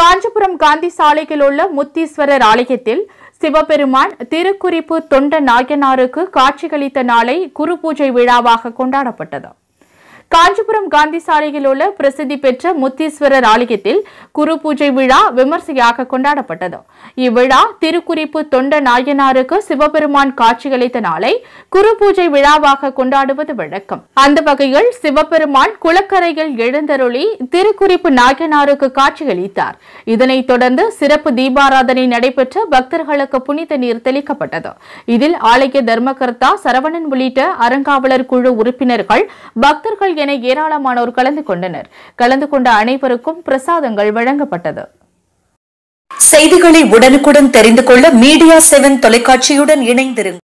காஞ்சிபுரம் காந்தி சாலையில் உள்ள முத்தீஸ்வரர் ஆலயத்தில் சிவபெருமான் திருக்குறிப்பு தொண்ட நாயனாருக்கு காட்சியளித்த நாளை குரு பூஜை விழாவாக கொண்டாடப்பட்டது காஞ்சிபுரம் காந்தி சாலையில் உள்ள பிரசித்தி பெற்ற முத்தீஸ்வரர் ஆலயத்தில் குரு பூஜை விழா விமர்சையாக கொண்டாடப்பட்டது இவ்விழா திருக்குறிப்பு தொண்ட நாயனாருக்கு சிவபெருமான் காட்சியளித்த நாளை குரு பூஜை விழாவாக கொண்டாடுவது வழக்கம் அந்த வகையில் சிவபெருமான் குளக்கரையில் எழுந்தருளி திருக்குறிப்பு நாயனாருக்கு காட்சியளித்தார் இதனைத் தொடர்ந்து சிறப்பு தீபாராதனை நடைபெற்ற பக்தர்களுக்கு புனித நீர் தெளிக்கப்பட்டது இதில் ஆலய தர்மகர்த்தா சரவணன் உள்ளிட்ட அறங்காவலர் குழு உறுப்பினர்கள் பக்தர்கள் என ஏராளமானோர் கலந்து கொண்டனர் கலந்து கொண்ட அனைவருக்கும் பிரசாதங்கள் வழங்கப்பட்டது செய்திகளை உடனுக்குடன் தெரிந்து கொள்ள மீடியா செவன் தொலைக்காட்சியுடன் இணைந்திருங்கள்